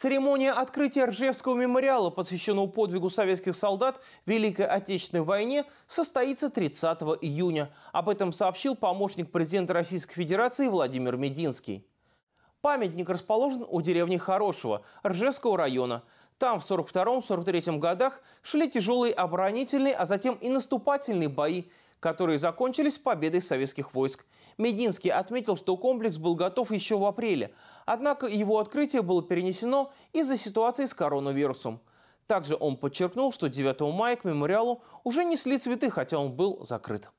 Церемония открытия Ржевского мемориала, посвященного подвигу советских солдат в Великой Отечественной войне, состоится 30 июня. Об этом сообщил помощник президента Российской Федерации Владимир Мединский. Памятник расположен у деревни Хорошего Ржевского района. Там в 42-43 годах шли тяжелые оборонительные, а затем и наступательные бои – которые закончились победой советских войск. Мединский отметил, что комплекс был готов еще в апреле, однако его открытие было перенесено из-за ситуации с коронавирусом. Также он подчеркнул, что 9 мая к мемориалу уже несли цветы, хотя он был закрыт.